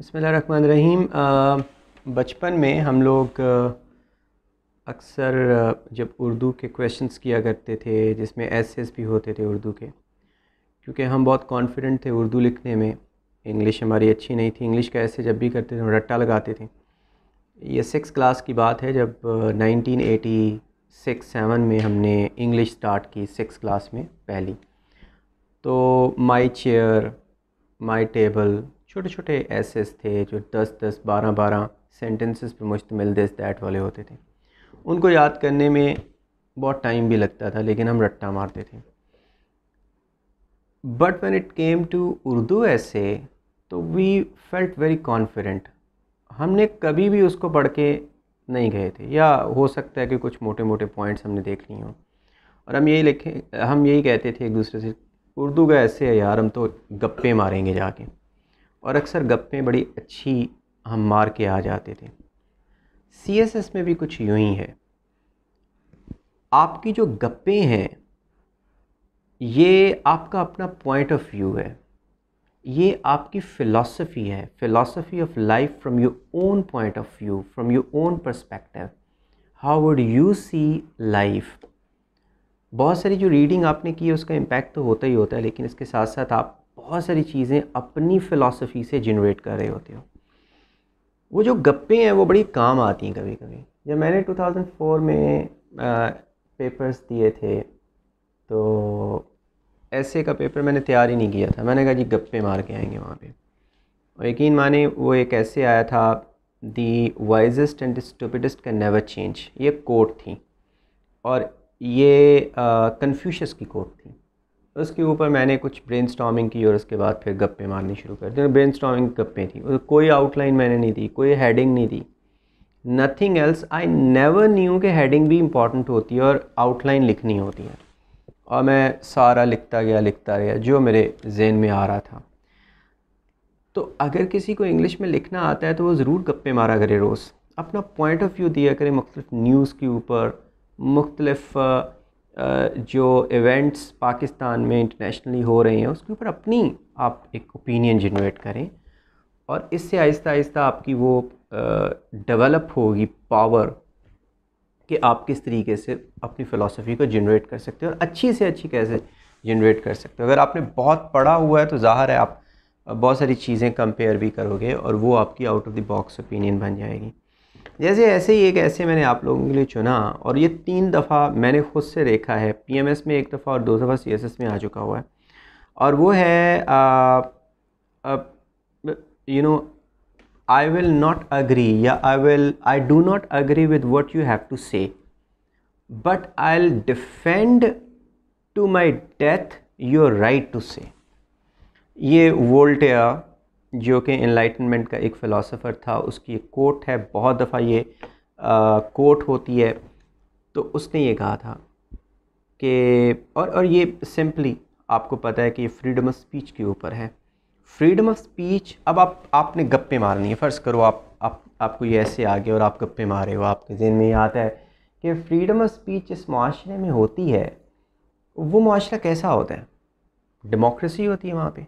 बसमीम बचपन में हम लोग अक्सर जब उर्दू के क्वेश्चंस किया करते थे जिसमें एसेस भी होते थे उर्दू के क्योंकि हम बहुत कॉन्फिडेंट थे उर्दू लिखने में इंग्लिश हमारी अच्छी नहीं थी इंग्लिश का ऐसे जब भी करते थे हम रट्टा लगाते थे ये सिक्स क्लास की बात है जब 1986 सेवन में हमने इंग्लिश स्टार्ट की सिक्स क्लास में पहली तो माई चेयर माई टेबल छोटे छोटे एसेस थे जो दस दस बारह बारह सेंटेंसेस पे मुश्तमिल तो दिस दैट वाले होते थे उनको याद करने में बहुत टाइम भी लगता था लेकिन हम रट्टा मारते थे but when it came to Urdu ऐसे तो वी फेल्ट वेरी कॉन्फिडेंट हमने कभी भी उसको पढ़ के नहीं गए थे या हो सकता है कि कुछ मोटे मोटे पॉइंट्स हमने देख लिए हों और हम यही लिखे हम यही कहते थे एक दूसरे से उर्दू का ऐसे है यार हम तो गप्पे मारेंगे जाके और अक्सर गप्पें बड़ी अच्छी हम मार के आ जाते थे सी एस एस में भी कुछ यूं ही है आपकी जो गप्पें हैं ये आपका अपना पॉइंट ऑफ व्यू है ये आपकी फ़िलासफ़ी है philosophy of life from your own point of view from your own perspective how would you see life बहुत सारी जो रीडिंग आपने की है उसका इम्पैक्ट तो होता ही होता है लेकिन इसके साथ साथ आप बहुत सारी चीज़ें अपनी फ़िलासफ़ी से जनरेट कर रहे होते हो वो जो गप्पे हैं वो बड़ी काम आती हैं कभी कभी जब मैंने 2004 में आ, पेपर्स दिए थे तो ऐसे का पेपर मैंने तैयार ही नहीं किया था मैंने कहा जी गप्पे मार के आएंगे वहाँ पे और यकीन माने वो एक ऐसे आया था the wisest and stupidest can never change ये कोट थी और ये कन्फ्यूशस की कोट थी उसके ऊपर मैंने कुछ ब्रेन की और उसके बाद फिर गप्पे मारने शुरू कर दी ब्रेन स्टॉमिंग गप्पे थी कोई आउटलाइन मैंने नहीं दी कोई हेडिंग नहीं दी nothing else I never knew कि हेडिंग भी इम्पॉर्टेंट होती है और आउटलाइन लिखनी होती है और मैं सारा लिखता गया लिखता गया जो मेरे जहन में आ रहा था तो अगर किसी को इंग्लिश में लिखना आता है तो वो ज़रूर गप्पे मारा करे रोज़ अपना पॉइंट ऑफ व्यू दिया करें मुख्तलिफ न्यूज़ के ऊपर मुख्तलिफ़ जो इवेंट्स पाकिस्तान में इंटरनेशनली हो रहे हैं उसके ऊपर अपनी आप एक ओपिनियन जनरेट करें और इससे आहिस्ता आहिस्ता आपकी वो डेवलप होगी पावर कि आप किस तरीके से अपनी फ़िलासफ़ी को जनरेट कर सकते हो और अच्छी से अच्छी कैसे जनरेट कर सकते हो अगर आपने बहुत पढ़ा हुआ है तो ज़ाहिर है आप बहुत सारी चीज़ें कंपेयर भी करोगे और वो आपकी out of the box opinion बन जाएगी जैसे ऐसे ही एक ऐसे मैंने आप लोगों के लिए चुना और ये तीन दफ़ा मैंने खुद से देखा है पीएमएस में एक दफ़ा और दो दफ़ा सीएसएस में आ चुका हुआ है और वो है you know I will not agree या I will I do not agree with what you have to say but I will defend to my death your right to say ये वोल्टेयर जो कि इन्लाइटनमेंट का एक फ़िलासफ़र था उसकी एक coat है बहुत दफ़ा ये आ, कोट होती है तो उसने ये कहा था कि और और ये सिंपली आपको पता है कि ये फ्रीडम ऑफ स्पीच के ऊपर है फ्रीडम ऑफ स्पीच अब आप आपने गप्पे मारनी है फ़र्ज़ करो आप, आप आपको ये ऐसे आ गए और आप गप्पे मारे हो आपके जहन में आता है कि फ्रीडम ऑफ स्पीच इस माशरे में होती है वो माशरा कैसा होता है डेमोक्रेसी होती है वहाँ पर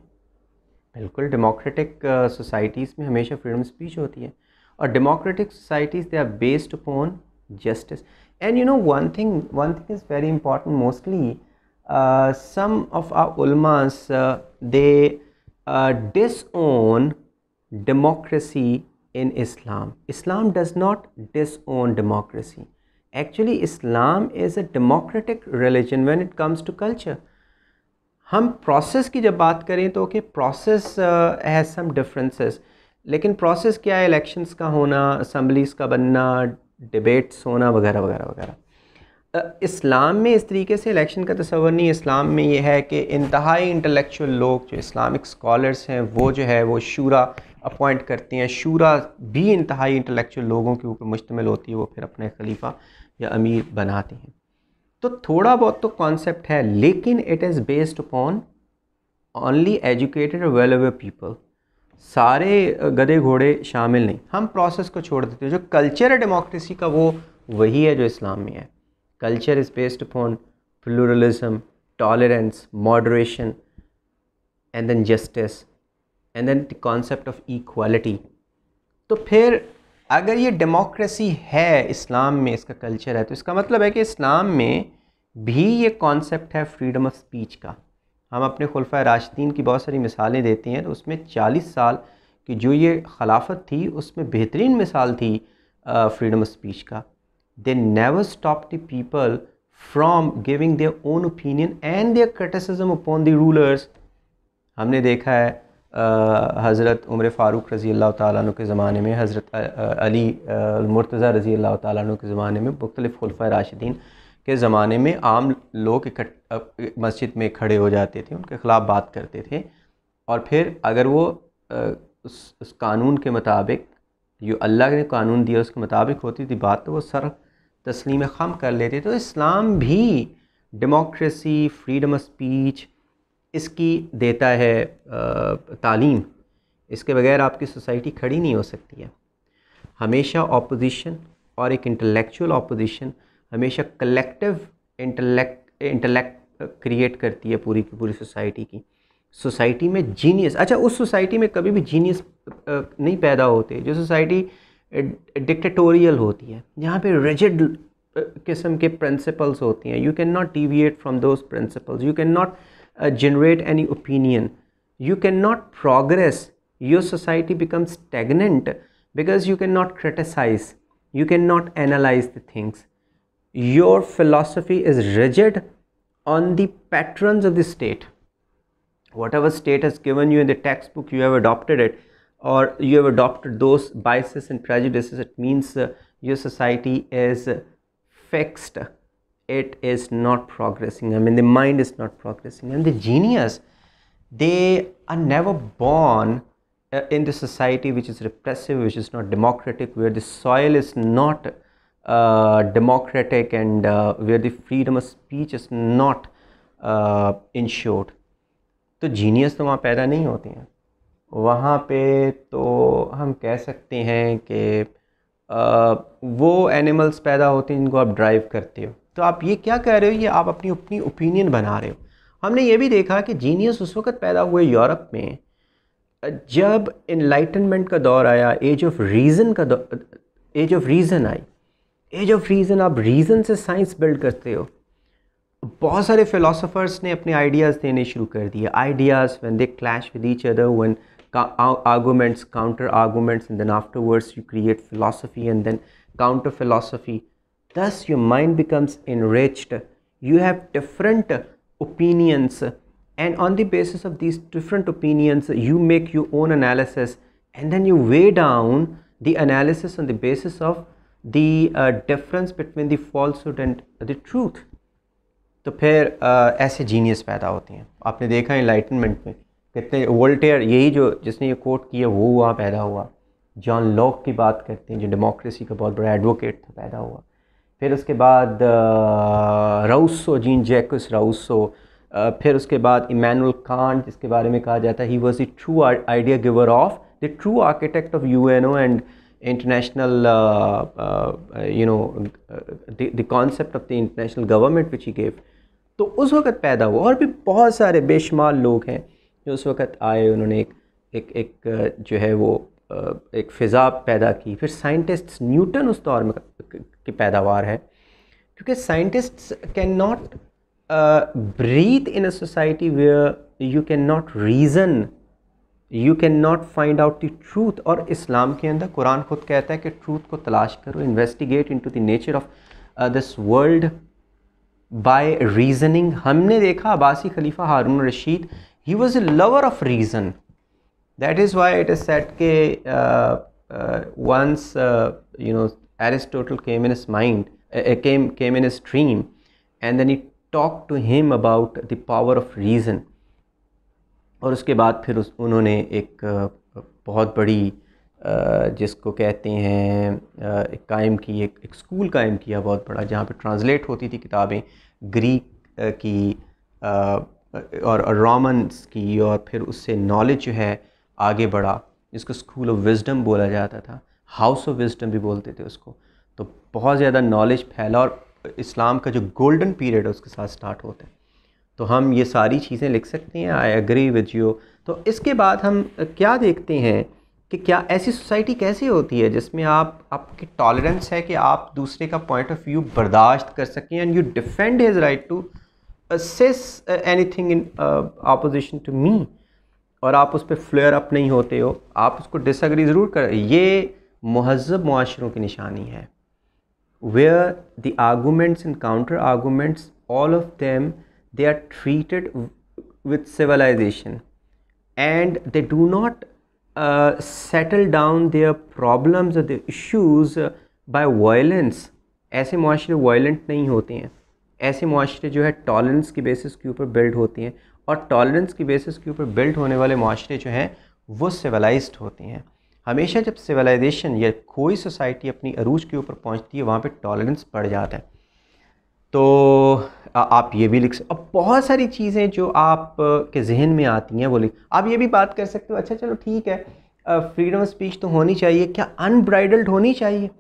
बिल्कुल डेमोक्रेटिक सोसाइटीज़ uh, में हमेशा फ्रीडम स्पीच होती है और democratic societies they are based justice and you know one thing one thing is very important mostly uh, some of our ulmas uh, they disown democracy in islam islam does not disown democracy actually islam is a democratic religion when it comes to culture हम process की जब बात करें तो okay process है some differences लेकिन process क्या है इलेक्शंस का होना असम्बलीज़ का बनना डिबेट्स होना वगैरह वगैरह वगैरह इस्लाम uh, में इस तरीके से इलेक्शन का तस्वर नहीं इस्लाम में ये है कि इंतहाई इंटेलेक्चुअल लोग जो इस्लामिक स्कॉलर्स हैं वो जो है वो शूरा अपॉइंट करती हैं शूरा भी इंतहाई इंटेलेक्चुअल लोगों के ऊपर मुश्तमिल होती है वो फिर अपने खलीफा या अमीर बनाती हैं तो थोड़ा बहुत तो कॉन्सेप्ट है लेकिन it is based upon only educated well available people सारे गधे घोड़े शामिल नहीं हम प्रोसेस को छोड़ देते हैं जो कल्चर है डेमोक्रेसी का वो वही है जो इस्लाम में है culture is based upon pluralism tolerance moderation and then justice and then the concept of equality तो फिर अगर ये डेमोक्रेसी है इस्लाम में इसका कल्चर है तो इसका मतलब है कि इस्लाम में भी ये कॉन्सेप्ट है फ्रीडम ऑफ स्पीच का हम अपने खुलफा राशदीन की बहुत सारी मिसालें देते हैं तो उसमें 40 साल की जो ये खिलाफत थी उसमें बेहतरीन मिसाल थी फ्रीडम ऑफ स्पीच का they never stop the people from giving their own opinion and their criticism upon the rulers हमने देखा है हज़रत उम्र फ़ारूक रज़ी अल्लाह तु के ज़माने में हज़रत अली मुर्तज़ा रज़ी अल्लाह तु के ज़माने में मुख्तलिफ़ खलफ़ राशिदीन के ज़माने में आम लोग मस्जिद में खड़े हो जाते थे उनके ख़िलाफ़ बात करते थे और फिर अगर वो उस, उस कानून के मुताबिक जो अल्लाह ने कानून दिया उसके मुताबिक होती थी बात तो वो सर तस्लीम खम कर लेते तो इस्लाम भी डेमोक्रेसी फ्रीडम ऑफ स्पीच इसकी देता है तालीम इसके बगैर आपकी सोसाइटी खड़ी नहीं हो सकती है हमेशा ऑपोजिशन और एक इंटेलेक्चुअल ऑपोजिशन हमेशा कलेक्टिव इंटेलेक्ट इंटेलेक्ट क्रिएट करती है पूरी की पूरी सोसाइटी की सोसाइटी में जीनियस अच्छा उस सोसाइटी में कभी भी जीनियस नहीं पैदा होते जो सोसाइटी डिक्टेटोरियल होती है जहाँ पे रिजिड किस्म के प्रिंसिपल्स होती हैं you cannot deviate from those principles you can not uh, generate any opinion you cannot progress your society becomes stagnant because you cannot criticize you cannot analyze the things your philosophy is rigid on the patterns of the state whatever state has given you in the textbook you have adopted it or you have adopted those biases and prejudices it means uh, your society is uh, fixed it is not progressing. I mean, the mind is not progressing. And the genius, they are never born uh, in the society which is repressive, which is not democratic, where the soil is not uh, democratic and uh, where the freedom of speech is not uh, ensured. तो genius तो वहाँ पैदा नहीं होती हैं वहाँ पे तो हम कह सकते हैं कि वो एनिमल्स पैदा होते हैं जिनको आप ड्राइव करते हो तो आप ये क्या कह रहे हो ये आप अपनी अपनी ओपिनियन बना रहे हो हमने ये भी देखा कि जीनियस उस वक्त पैदा हुए यूरोप में जब इन्लाइटनमेंट का दौर आया एज ऑफ रीज़न का दौर age of reason I age of reason आप रीज़न से साइंस बिल्ड करते हो बहुत सारे फ़िलासफ़र्स ने अपने आइडियाज़ देने शुरू कर दिए ideas when they clash with each other when arguments counter arguments and then afterwards you create philosophy and then counter philosophy Thus, your mind becomes enriched. You have different opinions, and on the basis of these different opinions, you make your own analysis and then you weigh down the analysis on the basis of the uh, difference between the falsehood and the truth. तो फिर uh, ऐसे genius पैदा होते हैं आपने देखा इलाइटनमेंट में कितने वोल्टेयर यही जो जिसने ये कोट किया वो वहाँ पैदा हुआ जॉन लॉक की बात करते हैं जो डेमोक्रेसी का बहुत बड़ा एडवोकेट था पैदा हुआ फिर उसके बाद राउसो जीन जैकस राउसो फिर उसके बाद इमानुल कांट जिसके बारे में कहा जाता है he was the true idea giver of the true architect of U N O and international you know the concept of the international government which he international तो उस वक़्त पैदा हुआ और भी बहुत सारे बेशुमार लोग हैं जो उस वक़्त आए उन्होंने एक एक एक जो है वो एक फ़िज़ा पैदा की फिर साइंटिस्ट्स न्यूटन उस दौर में की पैदावार है क्योंकि scientists cannot breathe in a society where you cannot reason you cannot find out the truth और इस्लाम के अंदर कुरान खुद कहता है कि ट्रूथ को तलाश करो investigate into the nature of this world by reasoning हमने देखा अबासी खलीफा Harun Rashid he was a lover of reason that is why it is set के once you know Aristotle came in his mind, uh, came, came in his dream, and then he talked to him about the power of reason. और उसके बाद फिर उस उन्होंने एक बहुत बड़ी जिसको कहते हैं एक कायम की एक, एक स्कूल कायम किया बहुत बड़ा जहाँ पे ट्रांसलेट होती थी किताबें ग्रीक की और रोमन्स की और फिर उससे नॉलेज जो है आगे बढ़ा जिसको स्कूल ऑफ विजडम बोला जाता था हाउस ऑफ विजडम भी बोलते थे उसको तो बहुत ज़्यादा नॉलेज फैला और इस्लाम का जो गोल्डन पीरियड है उसके साथ स्टार्ट होता है तो हम ये सारी चीज़ें लिख सकते हैं आई एग्री विद यू तो इसके बाद हम क्या देखते हैं कि क्या ऐसी सोसाइटी कैसे होती है जिसमें आप आपकी टॉलरेंस है कि आप दूसरे का पॉइंट ऑफ व्यू बर्दाश्त कर सकें and you defend his right to say anything in opposition to me और आप उस पर फ्लेयर अप नहीं होते हो आप उसको डिसग्री ज़रूर कर ये महजब माशरों की निशानी है where the arguments and counter arguments all of them they are treated with civilization and they do not settle down their problems और or इश्यूज बाय वायलेंस ऐसे माशरे वायलेंट नहीं होते हैं ऐसे माशरे जो है टॉलरेंस की बेसिस के ऊपर बिल्ड होते हैं और टॉलरेंस की बेसिस के ऊपर बिल्ड होने वाले माशरे जो हैं वो सिविलाइज्ड होते हैं हमेशा जब सिविलाइजेशन या कोई सोसाइटी अपनी अरूज के ऊपर पहुंचती है वहाँ पे टॉलरेंस बढ़ जाता है तो आप ये भी लिख सकते अब बहुत सारी चीज़ें जो आप के जहन में आती हैं वो लिख आप ये भी बात कर सकते हो अच्छा चलो ठीक है फ्रीडम स्पीच तो होनी चाहिए क्या अनब्राइडल्ड होनी चाहिए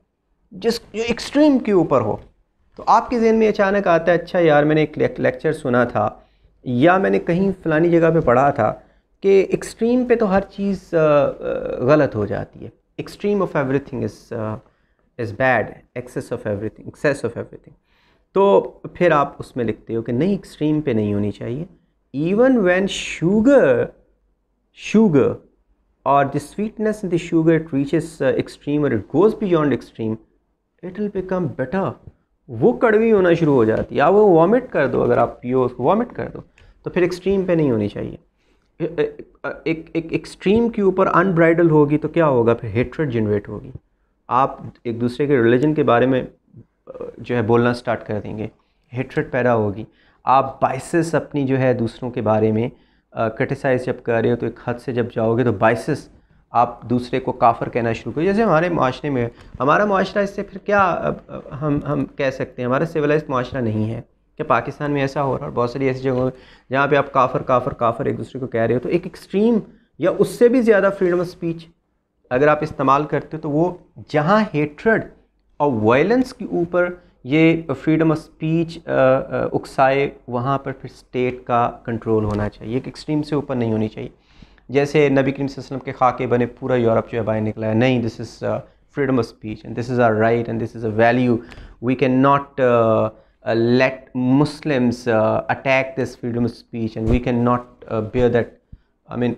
जिस जो एक्सट्रीम के ऊपर हो तो आपके जहन में अचानक आता है अच्छा यार मैंने एक लेक्चर सुना था या मैंने कहीं फ़लानी जगह पर पढ़ा था कि एक्सट्रीम पे तो हर चीज़ गलत हो जाती है extreme of everything is is bad excess of everything excess of everything तो फिर आप उसमें लिखते हो कि नहीं एक्सट्रीम पे नहीं होनी चाहिए इवन व्हेन शुगर शुगर और the sweetness in the sugar it reaches extreme और it goes beyond extreme it will become bitter वो कड़वी होना शुरू हो जाती है आप वो वॉमिट कर दो अगर आप पियो उसको वॉमिट कर दो तो फिर एक्सट्रीम पे नहीं होनी चाहिए एक एक एक्सट्रीम के ऊपर अनब्राइडल होगी तो क्या होगा फिर हेट्रेड जनरेट होगी आप एक दूसरे के रिलीजन के बारे में जो है बोलना स्टार्ट कर देंगे हेट्रेड पैदा होगी आप बाइसिस अपनी जो है दूसरों के बारे में क्रिटिसाइज जब कर रहे हो तो एक हद से जब जाओगे तो बाइसिस आप दूसरे को काफ़र कहना शुरू करो जैसे हमारे माशरे में हमारा माशरा इससे फिर क्या हम हम कह सकते हैं हमारा सिविलाइज माशरा नहीं है कि पाकिस्तान में ऐसा हो रहा है और बहुत सारी ऐसी जगहों में जहाँ पे आप काफर काफर काफर एक दूसरे को कह रहे हो तो एक एक्सट्रीम या उससे भी ज़्यादा फ्रीडम ऑफ स्पीच अगर आप इस्तेमाल करते हो तो वो जहाँ हेट्रड और वायलेंस के ऊपर ये फ्रीडम ऑफ स्पीच उकसाए वहाँ पर फिर स्टेट का कंट्रोल होना चाहिए एक एक्सट्रीम से ऊपर नहीं होनी चाहिए जैसे नबी करीम वसल्लम के खाके बने पूरा यूरोप जो है बाहर निकला है नहीं this is freedom of speech and this is our right and this is a value we can not Uh, let Muslims uh, attack this freedom of speech and we cannot uh, bear that I mean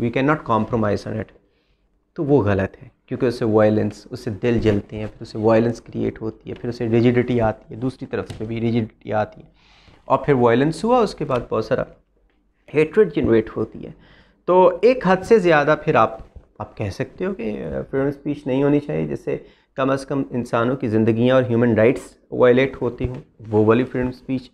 we can cannot compromise on it तो वो गलत है क्योंकि उससे violence उससे दिल जलते हैं फिर उससे वायलेंस क्रिएट होती है फिर उसे रिजिडिटी आती है दूसरी तरफ से भी रिजिडिटी आती है और फिर वायलेंस हुआ उसके बाद बहुत सारा हेट्रेड जनरेट होती है तो एक हद से ज़्यादा फिर आप आप कह सकते हो कि फ्रीडम स्पीच नहीं होनी चाहिए जैसे कम अज़ कम इंसानों की ज़िंदगियाँ और ह्यूमन राइट्स वायलेट होती हों वो वाली फ्रीडम स्पीच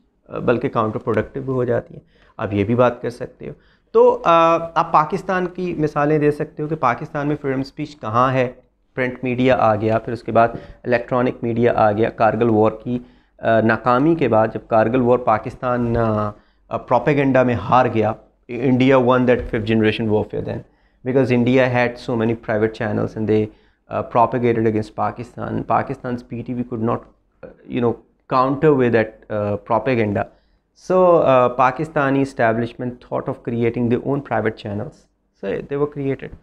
बल्कि काउंटर प्रोडक्टिव भी हो जाती है आप ये भी बात कर सकते हो तो आप पाकिस्तान की मिसालें दे सकते हो कि पाकिस्तान में फ्रीडम स्पीच कहाँ है प्रिंट मीडिया आ गया फिर उसके बाद इलेक्ट्रॉनिक मीडिया आ गया कारगिल वॉर की नाकामी के बाद जब कारगिल वॉर पाकिस्तान प्रोपेगेंडा में हार गया India won that fifth generation warfare than because India had so many private channels and they uh, propagated against Pakistan. Pakistan's PTV could not, uh, you know, counter with that uh, propaganda. So uh, Pakistani establishment thought of creating their own private channels. So they were created.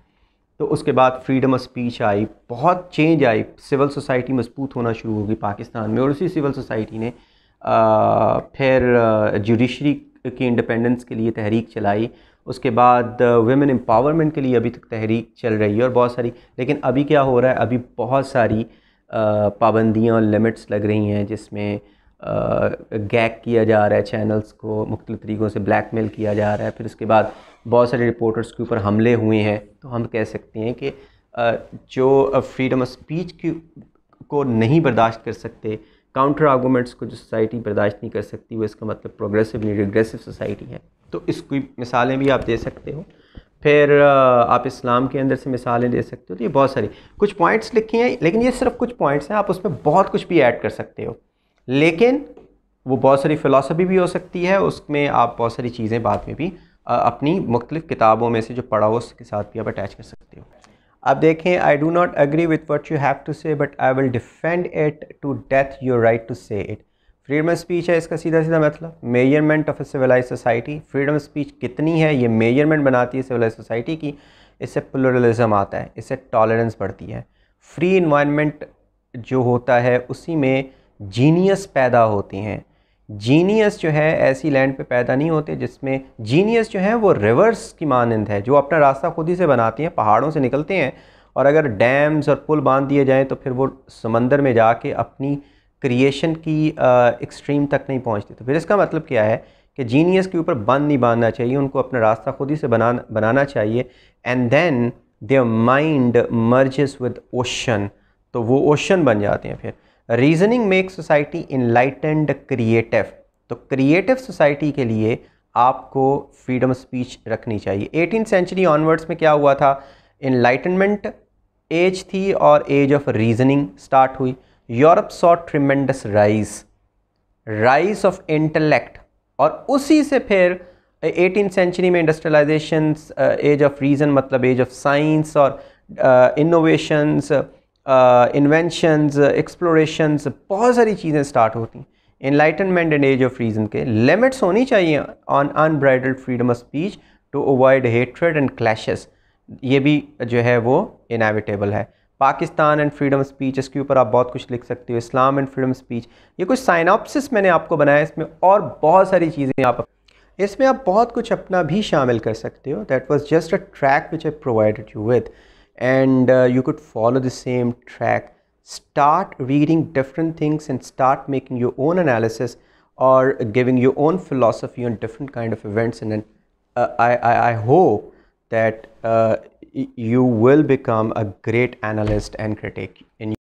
तो उसके बाद freedom of speech I बहुत change आई civil society मजबूत होना शुरू होगी पाकिस्तान में और उसी सिविल सोसाइटी ने आ, फिर जुडिशरी की इंडिपेंडेंस के लिए तहरीक चलाई उसके बाद वेमेन uh, एम्पावरमेंट के लिए अभी तक तहरीक चल रही है और बहुत सारी लेकिन अभी क्या हो रहा है अभी बहुत सारी uh, पाबंदियाँ लिमिट्स लग रही हैं जिसमें गैक uh, किया जा रहा है चैनल्स को मुख्तु तरीक़ों से ब्लैकमेल किया जा रहा है फिर उसके बाद बहुत सारे रिपोर्टर्स के ऊपर हमले हुए हैं तो हम कह सकते हैं कि जो फ्रीडम ऑफ स्पीच की को नहीं बर्दाश्त कर सकते काउंटर आर्गूमेंट्स को जो सोसाइटी बर्दाश्त नहीं कर सकती वो इसका मतलब प्रोग्रेसिव नहीं रिग्रेसिव सोसाइटी है तो इसकी मिसालें भी आप दे सकते हो फिर आप इस्लाम के अंदर से मिसालें दे सकते हो तो ये बहुत सारी कुछ पॉइंट्स लिखी हैं लेकिन ये सिर्फ कुछ पॉइंट्स हैं आप उसमें बहुत कुछ भी ऐड कर सकते हो लेकिन वो बहुत सारी फ़िलासफ़ी भी हो सकती है उसमें आप बहुत सारी चीज़ें बाद में भी अपनी मुख्तलिफ़ किताबों में से जो पढ़ा हो उसके साथ भी आप अटैच कर सकते हो अब देखें I do not agree with what you have to say but I will defend it to death your right to say it freedom of speech है इसका सीधा सीधा मतलब measurement of a civilize society freedom of speech कितनी है ये measurement बनाती है सिविलाइज सोसाइटी की इससे प्लोरलिज्म आता है इससे टॉलरेंस बढ़ती है फ्री इन्वायरमेंट जो होता है उसी में जीनियस पैदा होती हैं जीनियस जो है ऐसी लैंड पे पैदा नहीं होते जिसमें जीनियस जो है वो रिवर्स की मानंद है जो अपना रास्ता खुद ही से बनाते हैं पहाड़ों से निकलते हैं और अगर डैम्स और पुल बांध दिए जाएँ तो फिर वो समंदर में के अपनी क्रिएशन की एक्सट्रीम तक नहीं पहुँचते तो फिर इसका मतलब क्या है कि जीनियस के ऊपर बंद नहीं बांधना चाहिए उनको अपना रास्ता खुद ही से बना बनाना चाहिए and then their mind merges with ocean तो वो ओशन बन जाते हैं फिर reasoning make society enlightened creative तो क्रिएटिव सोसाइटी के लिए आपको फ्रीडम स्पीच रखनी चाहिए एटीन सेंचुरी ऑनवर्ड्स में क्या हुआ था इनलाइटनमेंट एज थी और एज ऑफ रीजनिंग स्टार्ट हुई Europe saw tremendous rise rise of intellect और उसी से फिर एटीन सेंचुरी में इंडस्ट्रियलाइजेशन एज ऑफ रीज़न मतलब एज ऑफ साइंस और innovations uh, inventions uh, explorations uh, बहुत सारी चीज़ें स्टार्ट होती हैं enlightenment and age of reason के लिमिट्स होनी चाहिए on unbridled freedom of speech to avoid hatred and clashes ये भी जो है वो इनएविटेबल है पाकिस्तान एंड फ्रीडम स्पीच इसके ऊपर आप बहुत कुछ लिख सकते हो इस्लाम एंड फ्रीडम स्पीच ये कुछ साइनॉप्सिस मैंने आपको बनाया इसमें और बहुत सारी चीज़ें आप इसमें आप बहुत कुछ अपना भी शामिल कर सकते हो that was just a track which I provided you with and uh, you could follow the same track start reading different things and start making your own analysis or giving your own philosophy on different kind of events and then uh, I, I, I, hope that uh, you will become a great analyst and critic in